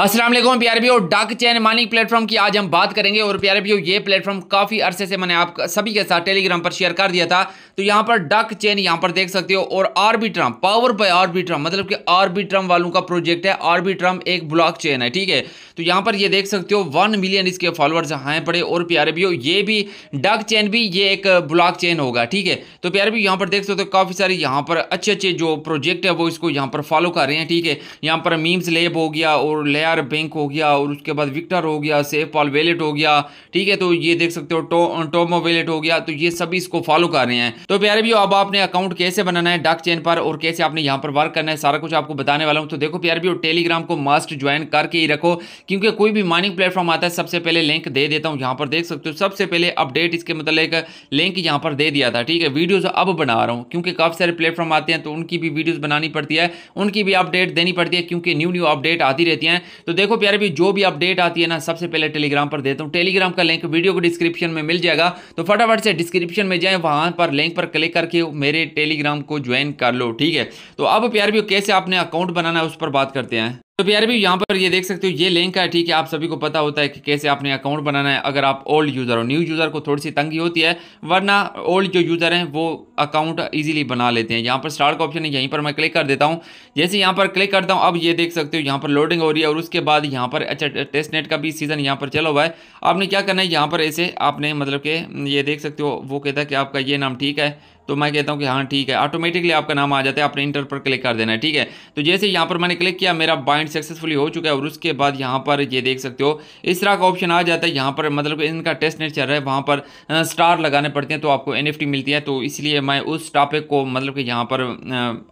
असलम प्यारे भीओ डाक चैन मानिक प्लेटफॉर्म की आज हम बात करेंगे और प्यारे भी ये प्लेटफॉर्म काफ़ी अरसे से मैंने आप सभी के साथ टेलीग्राम पर शेयर कर दिया था तो यहाँ पर डाक चैन यहाँ पर देख सकते हो और आर्बिट्रम पावर बाय आर्बिट्रम मतलब कि आर्बिट्रम वालों का प्रोजेक्ट है आर्बिट्रम एक ब्लॉक चैन है ठीक है तो यहाँ पर ये देख सकते हो वन मिलियन इसके फॉलोअर्स हाए पड़े और प्यारे भी ये भी डाक चैन भी ये एक ब्लॉक चैन होगा ठीक है तो प्यारे भी यहाँ पर देख सकते हो काफ़ी सारे यहाँ पर अच्छे अच्छे जो प्रोजेक्ट है वो इसको यहाँ पर फॉलो कर रहे हैं ठीक है यहाँ पर मीम्स लेब हो गया और डेयर बैंक हो गया और उसके बाद विक्टर हो गया सेफ पॉल वेलेट हो गया ठीक है तो ये देख सकते हो टो, टोमो वेलेट हो गया तो ये सभी इसको फॉलो कर रहे हैं तो प्यारे भी अब आपने अकाउंट कैसे बनाना है डाक चेन पर और कैसे आपने यहाँ पर वर्क करना है सारा कुछ आपको बताने वाला हूँ तो देखो प्यार भी टेलीग्राम को मस्ट ज्वाइन करके ही रखो क्योंकि कोई भी माइनिंग प्लेटफॉर्म आता है सबसे पहले लिंक दे देता हूँ यहाँ पर देख सकते हो सबसे पहले अपडेट इसके मतलब लिंक यहाँ पर दे दिया था ठीक है वीडियोज अब बना रहा हूँ क्योंकि काफ़ी सारे प्लेटफॉर्म आते हैं तो उनकी भी वीडियोज़ बनानी पड़ती है उनकी भी अपडेट देनी पड़ती है क्योंकि न्यू न्यू अपडेट आती रहती हैं तो देखो प्यारे भी जो भी अपडेट आती है ना सबसे पहले टेलीग्राम पर देता हूँ टेलीग्राम का लिंक वीडियो को डिस्क्रिप्शन में मिल जाएगा तो फटाफट से डिस्क्रिप्शन में जाए वहाँ पर लिंक पर क्लिक करके मेरे टेलीग्राम को ज्वाइन कर लो ठीक है तो अब प्यार भी कैसे आपने अकाउंट बनाना है उस पर बात करते हैं तो प्यारे भी यहाँ पर ये देख सकते हो ये लिंक है ठीक है आप सभी को पता होता है कि कैसे आपने अकाउंट बनाना है अगर आप ओल्ड यूज़र हो न्यू यूज़र को थोड़ी सी तंगी होती है वरना ओल्ड जो यूज़र हैं वो अकाउंट इजीली बना लेते हैं यहाँ पर स्टार्ट का ऑप्शन है यहीं पर मैं क्लिक कर देता हूँ जैसे यहाँ पर क्लिक करता हूँ अब ये देख सकते हो यहाँ पर लोडिंग हो रही है और उसके बाद यहाँ पर अच्छा टेस्ट नेट का भी सीज़न यहाँ पर चला हुआ है आपने क्या करना है यहाँ पर ऐसे आपने मतलब कि ये देख सकते हो वो कहता है कि आपका ये नाम ठीक है तो मैं कहता हूँ कि हाँ ठीक है ऑटोमेटिकली आपका नाम आ जाता है आपने इंटर पर क्लिक कर देना है ठीक है तो जैसे यहाँ पर मैंने क्लिक किया मेरा बाइंड सक्सेसफुली हो चुका है और उसके बाद यहाँ पर ये देख सकते हो इस तरह का ऑप्शन आ जाता है यहाँ पर मतलब इनका टेस्ट नेट चल रहा है वहाँ पर स्टार लगाने पड़ते हैं तो आपको एन मिलती है तो इसलिए मैं उस टॉपिक को मतलब कि यहाँ पर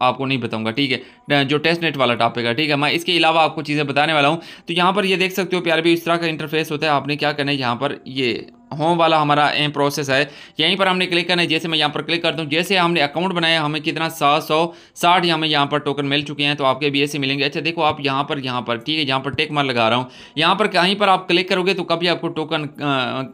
आपको नहीं बताऊँगा ठीक है जो टेस्ट नेट वाला टॉपिक है ठीक है मैं इसके अलावा आपको चीज़ें बताने वाला हूँ तो यहाँ पर ये देख सकते हो प्यार भी इस तरह का इंटरफेस होता है आपने क्या करना है यहाँ पर ये होम वाला हमारा एम प्रोसेस है यहीं पर हमने क्लिक करना है जैसे मैं यहाँ पर क्लिक करता हूँ जैसे हमने अकाउंट बनाया हमें कितना सात सौ साठ हमें यहाँ पर टोकन मिल चुके हैं तो आपके बी ऐसे मिलेंगे अच्छा देखो आप यहाँ पर यहाँ पर ठीक है यहाँ पर टेक मार लगा रहा हूँ यहाँ पर कहीं पर आप क्लिक करोगे तो कभी आपको टोकन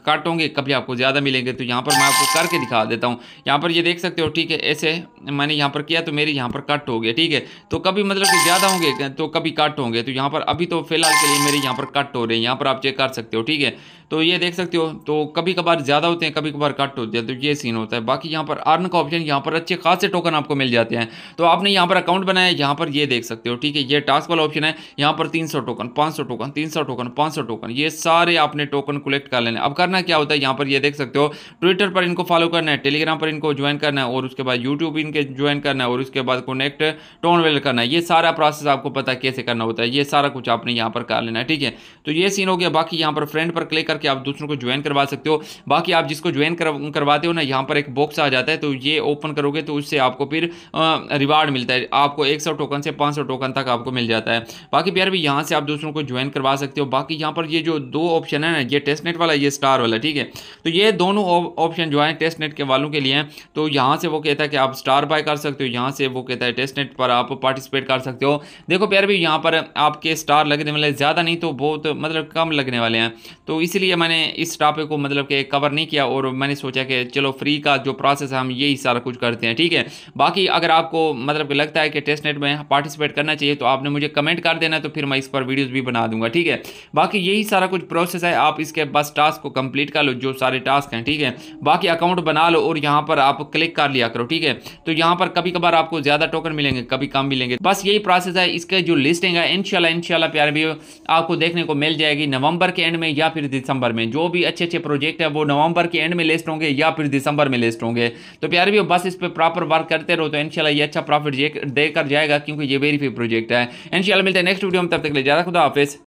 कट होंगे कभी आपको ज़्यादा मिलेंगे तो यहाँ पर मैं आपको करके दिखा देता हूँ यहाँ पर ये देख सकते हो ठीक है ऐसे मैंने यहाँ पर किया तो मेरे यहाँ पर कट हो गया ठीक है तो कभी मतलब कि ज़्यादा होंगे तो कभी कट होंगे तो यहाँ पर अभी तो फिलहाल के लिए मेरे यहाँ पर कट हो रहे हैं यहाँ पर आप चेक कर सकते हो ठीक है तो ये देख सकते हो तो कभी कभार ज़्यादा होते हैं कभी कभार कट होते हैं तो ये सीन होता है बाकी यहाँ पर अर्न का ऑप्शन यहाँ पर अच्छे खासे टोकन आपको मिल जाते हैं तो आपने यहाँ पर अकाउंट बनाया यहाँ पर ये देख सकते हो ठीक है ये टास्क वाला ऑप्शन है यहाँ पर तीन टोकन पाँच टोकन तीन टोकन पाँच टोकन ये सारे आपने टोकन कलेक्ट कर लेने अब करना क्या होता है यहाँ पर ये देख सकते हो ट्विटर पर इनको फॉलो करना है टेलीग्राम पर इनको ज्वाइन करना है और उसके बाद यूट्यूब इनके ज्वाइन करना है और उसके बाद कोनेक्ट टोन वेल करना है ये सारा प्रोसेस आपको पता कैसे करना होता है ये सारा कुछ आपने यहाँ पर कर लेना है ठीक है तो ये सीन हो गया बाकी यहाँ पर फ्रेंड पर क्लिक करके आप दूसरों को ज्वाइन करवा सकते सकते हो बाकी आप जिसको ज्वाइन कर, करवाते हो ना यहाँ पर एक बॉक्स आ जाता है तो ये ओपन करोगे तो उससे आपको फिर रिवार्ड मिलता है आपको एक सौ टोकन से पाँच सौ टोकन तक आपको मिल जाता है बाकी प्यार भी यहाँ से आप दूसरों को ज्वाइन करवा सकते हो बाकी यहाँ पर ये जो दो ऑप्शन है ना ये टेस्टनेट वाला ये स्टार वाला ठीक है तो ये दोनों ऑप्शन जो है नेट के वालों के लिए हैं तो यहाँ से वो कहता है कि आप स्टार बाय कर सकते हो यहाँ से वो कहता है टेस्टनेट पर आप पार्टिसिपेट कर सकते हो देखो प्यार भी यहाँ पर आपके स्टार लगने वाले ज़्यादा नहीं तो बहुत मतलब कम लगने वाले हैं तो इसीलिए मैंने इस टॉपिक को मतलब कि कवर नहीं किया और मैंने सोचा कि चलो फ्री का जो प्रोसेस है हम यही सारा कुछ करते हैं ठीक है बाकी अगर आपको मतलब लगता है कि टेस्ट नेट में पार्टिसिपेट करना चाहिए तो आपने मुझे कमेंट कर देना तो फिर मैं इस पर वीडियोज़ भी बना दूंगा ठीक है बाकी यही सारा कुछ प्रोसेस है आप इसके बस टास्क को कंप्लीट कर लो जो सारे टास्क हैं ठीक है बाकी अकाउंट बना लो और यहाँ पर आप क्लिक कर लिया करो ठीक है तो यहाँ पर कभी कभार आपको ज़्यादा टोकन मिलेंगे कभी कम मिलेंगे बस यही प्रोसेस है इसके जो लिस्टिंग है इनशाला इनशाला प्यार भी आपको देखने को मिल जाएगी नवंबर के एंड में या फिर दिसंबर में जो भी अच्छे अच्छे प्रोजेक्ट है वो नवंबर के एंड में लिस्ट होंगे या फिर दिसंबर में लिस्ट होंगे तो प्यारे भी बस इस पर प्रॉपर वर्क करते रहो तो इनशाला ये अच्छा प्रॉफिट देकर जाएगा क्योंकि ये वेरीफाई प्रोजेक्ट है इनशाला मिलता है नेक्स्ट वीडियो में तब तक ले ज़्यादा खुदा ऑफिस